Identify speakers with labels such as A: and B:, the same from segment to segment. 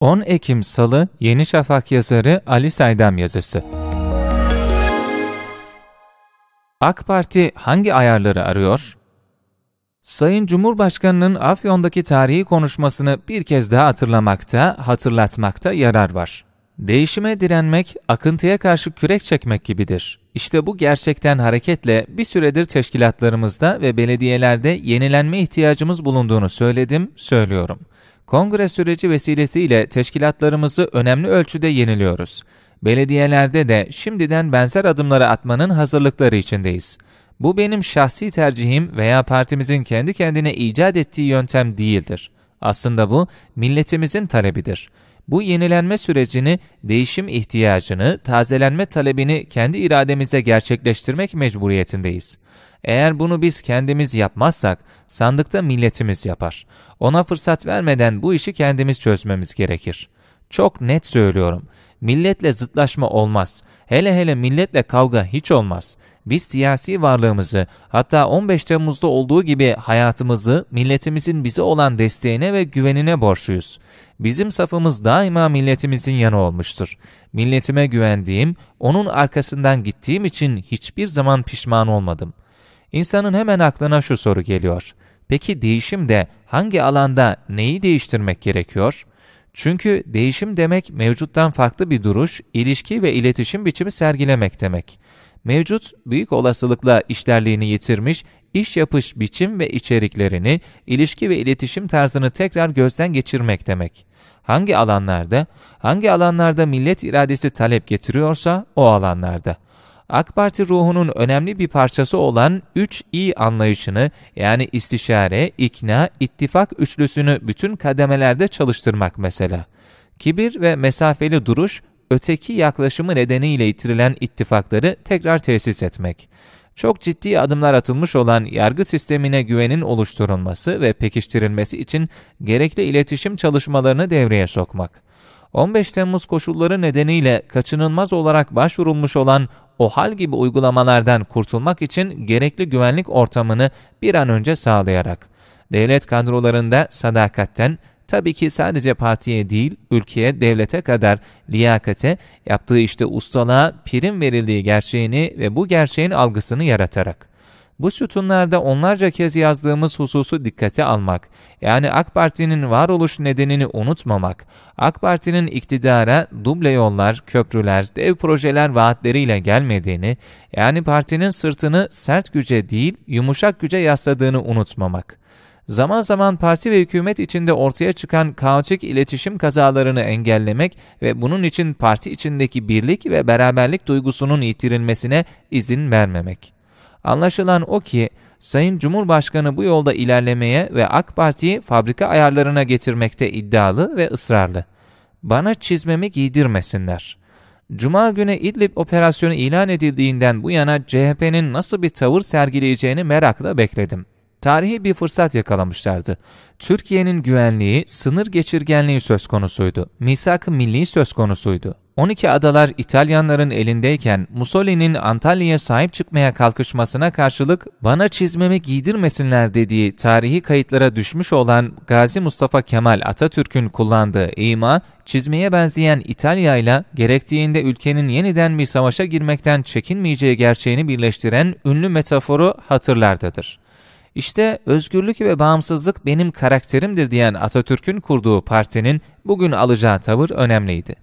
A: 10 Ekim Salı Yeni Şafak yazarı Ali Saydam yazısı. AK Parti hangi ayarları arıyor? Sayın Cumhurbaşkanı'nın Afyon'daki tarihi konuşmasını bir kez daha hatırlamakta, hatırlatmakta yarar var. Değişime direnmek, akıntıya karşı kürek çekmek gibidir. İşte bu gerçekten hareketle bir süredir teşkilatlarımızda ve belediyelerde yenilenme ihtiyacımız bulunduğunu söyledim, söylüyorum.'' Kongre süreci vesilesiyle teşkilatlarımızı önemli ölçüde yeniliyoruz. Belediyelerde de şimdiden benzer adımları atmanın hazırlıkları içindeyiz. Bu benim şahsi tercihim veya partimizin kendi kendine icat ettiği yöntem değildir. Aslında bu milletimizin talebidir bu yenilenme sürecini, değişim ihtiyacını, tazelenme talebini kendi irademize gerçekleştirmek mecburiyetindeyiz. Eğer bunu biz kendimiz yapmazsak, sandıkta milletimiz yapar. Ona fırsat vermeden bu işi kendimiz çözmemiz gerekir. Çok net söylüyorum. Milletle zıtlaşma olmaz. Hele hele milletle kavga hiç olmaz biz siyasi varlığımızı hatta 15 Temmuz'da olduğu gibi hayatımızı milletimizin bize olan desteğine ve güvenine borçluyuz. Bizim safımız daima milletimizin yanı olmuştur. Milletime güvendiğim, onun arkasından gittiğim için hiçbir zaman pişman olmadım. İnsanın hemen aklına şu soru geliyor. Peki değişimde hangi alanda neyi değiştirmek gerekiyor?'' Çünkü değişim demek mevcuttan farklı bir duruş, ilişki ve iletişim biçimi sergilemek demek mevcut büyük olasılıkla işlerliğini yitirmiş, iş yapış biçim ve içeriklerini, ilişki ve iletişim tarzını tekrar gözden geçirmek demek. Hangi alanlarda, hangi alanlarda millet iradesi talep getiriyorsa o alanlarda. AK Parti ruhunun önemli bir parçası olan 3İ anlayışını yani istişare, ikna, ittifak üçlüsünü bütün kademelerde çalıştırmak mesela. Kibir ve mesafeli duruş öteki yaklaşımı nedeniyle itirilen ittifakları tekrar tesis etmek. Çok ciddi adımlar atılmış olan yargı sistemine güvenin oluşturulması ve pekiştirilmesi için gerekli iletişim çalışmalarını devreye sokmak. 15 Temmuz koşulları nedeniyle kaçınılmaz olarak başvurulmuş olan OHAL gibi uygulamalardan kurtulmak için gerekli güvenlik ortamını bir an önce sağlayarak, devlet kadrolarında sadakatten, Tabii ki sadece partiye değil, ülkeye, devlete kadar liyakate, yaptığı işte ustalığa prim verildiği gerçeğini ve bu gerçeğin algısını yaratarak. Bu sütunlarda onlarca kez yazdığımız hususu dikkate almak, yani AK Parti'nin varoluş nedenini unutmamak, AK Parti'nin iktidara duble yollar, köprüler, dev projeler vaatleriyle gelmediğini, yani partinin sırtını sert güce değil yumuşak güce yasladığını unutmamak zaman zaman parti ve hükümet içinde ortaya çıkan kaotik iletişim kazalarını engellemek ve bunun için parti içindeki birlik ve beraberlik duygusunun yitirilmesine izin vermemek. Anlaşılan o ki Sayın Cumhurbaşkanı bu yolda ilerlemeye ve AK Parti'yi fabrika ayarlarına getirmekte iddialı ve ısrarlı. Bana çizmemi giydirmesinler.'' Cuma günü İdlib operasyonu ilan edildiğinden bu yana CHP'nin nasıl bir tavır sergileyeceğini merakla bekledim tarihi bir fırsat yakalamışlardı. Türkiye'nin güvenliği, sınır geçirgenliği söz konusuydu. Misak-ı milli söz konusuydu. 12 adalar İtalyanların elindeyken Mussolini'nin Antalya'ya sahip çıkmaya kalkışmasına karşılık bana çizmemi giydirmesinler dediği tarihi kayıtlara düşmüş olan Gazi Mustafa Kemal Atatürk'ün kullandığı ima, çizmeye benzeyen İtalya ile gerektiğinde ülkenin yeniden bir savaşa girmekten çekinmeyeceği gerçeğini birleştiren ünlü metaforu hatırlardadır. İşte özgürlük ve bağımsızlık benim karakterimdir diyen Atatürk'ün kurduğu partinin bugün alacağı tavır önemliydi.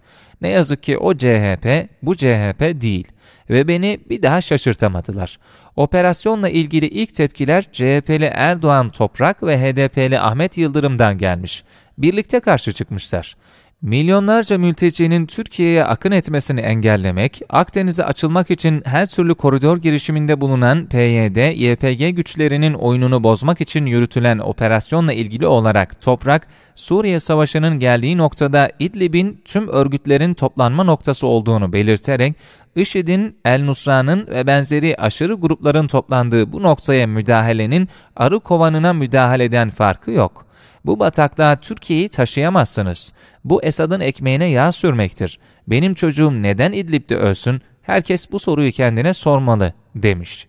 A: Ne yazık ki o CHP bu CHP değil ve beni bir daha şaşırtamadılar. Operasyonla ilgili ilk tepkiler CHP'li Erdoğan Toprak ve HDP'li Ahmet Yıldırım'dan gelmiş. Birlikte karşı çıkmışlar. Milyonlarca mültecinin Türkiye'ye akın etmesini engellemek, Akdeniz'e açılmak için her türlü koridor girişiminde bulunan PYD, YPG güçlerinin oyununu bozmak için yürütülen operasyonla ilgili olarak toprak, Suriye Savaşı'nın geldiği noktada İdlib'in tüm örgütlerin toplanma noktası olduğunu belirterek, IŞİD'in, El Nusra'nın ve benzeri aşırı grupların toplandığı bu noktaya müdahalenin arı kovanına müdahaleden farkı yok. Bu bataklığa Türkiye'yi taşıyamazsınız. Bu Esad'ın ekmeğine yağ sürmektir. Benim çocuğum neden İdlib'de ölsün? Herkes bu soruyu kendine sormalı, demiş.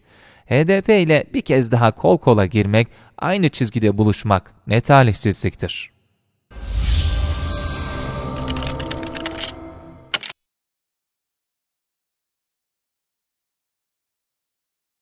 A: HDP ile bir kez daha kol kola girmek, aynı çizgide buluşmak ne talihsizliktir.